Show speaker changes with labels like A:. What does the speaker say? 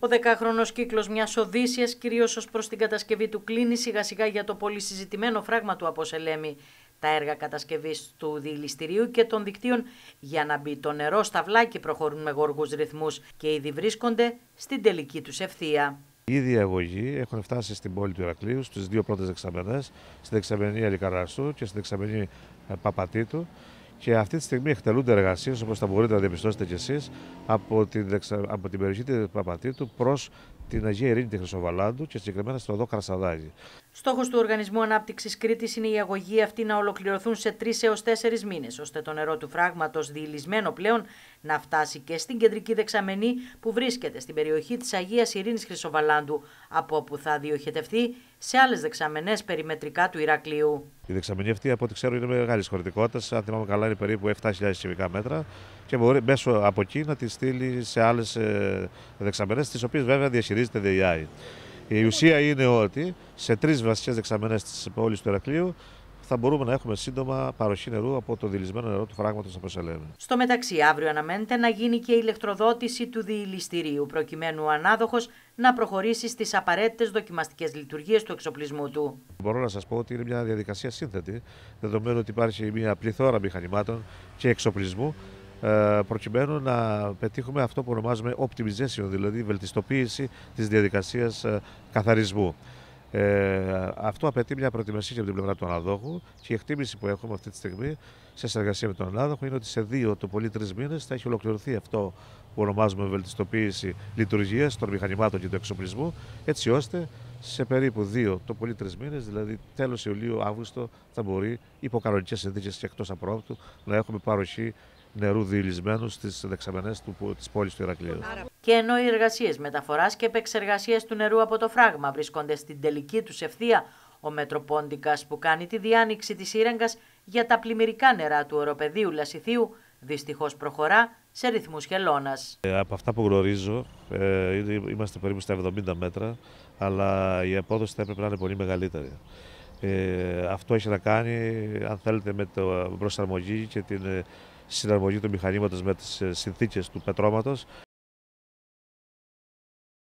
A: Ο Δέκαχρονο κύκλος μιας Οδύσσιας, κυρίως ως προς την κατασκευή του, κλείνει σιγά σιγά για το πολύ συζητημένο φράγμα του από Τα έργα κατασκευής του διηληστηρίου και των δικτύων για να μπει το νερό στα βλάκια προχωρούν με γοργούς ρυθμούς και ήδη βρίσκονται στην τελική τους ευθεία.
B: Η οι αγωγοί έχουν φτάσει στην πόλη του Ηρακλείου, στις δύο πρώτες δεξαμενές, στη δεξαμενή Αλικαράσου και στη δεξαμενή ε, Παπατήτου και αυτή τη στιγμή εκτελούνται εργασίες, όπως θα μπορείτε να διαπιστώσετε κι εσείς, από την, από την περιοχή της Παπατήτου προς την Αγία Ειρήνη τη Χρυσοβαλάντου και συγκεκριμένα στο Δό Κρασαδάκι.
A: Στόχος του Οργανισμού Ανάπτυξης Κρήτης είναι οι αγωγή αυτή να ολοκληρωθούν σε τρεις έως τέσσερις μήνες, ώστε το νερό του φράγματος, διηλυσμένο πλέον, να φτάσει και στην κεντρική δεξαμενή που βρίσκεται στην περιοχή της Αγίας Ειρήνης Χρυσοβαλάντου, από όπου θα διοχετευτεί σε άλλες δεξαμενές περιμετρικά του Ηρακλείου.
B: Η δεξαμενή αυτή, από ό,τι ξέρω, είναι μεγάλης χωρητικότητας. Αν θυμάμαι καλά, είναι περίπου 7.000 κυβικά μέτρα και μπορεί μέσω από εκεί να τη στείλει σε άλλες δεξαμενές, τις οποίες βέβαια διαχειρίζεται η ουσία είναι ότι σε τρεις βασικές δεξαμενές της πόλης του Ερακλείου θα μπορούμε να έχουμε σύντομα παροχή νερού από το δηλισμένο νερό του φράγματος όπω προσελεύει.
A: Στο μεταξύ, αύριο αναμένεται να γίνει και η ηλεκτροδότηση του διηληστηρίου, προκειμένου ο ανάδοχος να προχωρήσει στις απαραίτητες δοκιμαστικές λειτουργίες του εξοπλισμού του.
B: Μπορώ να σας πω ότι είναι μια διαδικασία σύνθετη, δεδομένου ότι υπάρχει μια πληθώρα μηχανημάτων και εξοπλισμού ε, προκειμένου να πετύχουμε αυτό που ονομάζουμε optimization, δηλαδή βελτιστοποίηση της διαδικασίας ε, καθαρισμού. Ε, αυτό απαιτεί μια προετοιμασία και από την πλευρά του αναδόχου και η εκτίμηση που έχουμε αυτή τη στιγμή σε συνεργασία με τον ανάδοχο είναι ότι σε δύο το πολύ τρεις μήνες θα έχει ολοκληρωθεί αυτό που ονομάζουμε βελτιστοποίηση λειτουργίας των μηχανημάτων και του εξοπλισμού, έτσι ώστε σε περίπου δύο το πολύ τρεις μήνες, δηλαδή τέλος Ιουλίου-Αύγουστο, θα μπορεί υπό κανονικές συνθήκες και εκτός απρόπτου να έχουμε παροχή νερού διηλυσμένους στις δεξαμενές της πόλης του Ηρακλείου.
A: Και ενώ οι εργασίες μεταφοράς και επεξεργασία του νερού από το φράγμα βρίσκονται στην τελική τους ευθεία, ο Μετροπόντικας που κάνει τη διάνοιξη της σύρεγγα για τα πλημμυρικά νερά του οροπεδίου Λασιθίου δυστυχώς προχωρά σε ρυθμούς χελώνας.
B: Ε, από αυτά που γνωρίζω, ε, είμαστε περίπου στα 70 μέτρα, αλλά η απόδοση θα έπρεπε να είναι πολύ μεγαλύτερη. Ε, αυτό έχει να κάνει, αν θέλετε, με την προσαρμογή και την ε,
A: συναρμογή του μηχανήματος με τις ε, συνθήκες του πετρώματος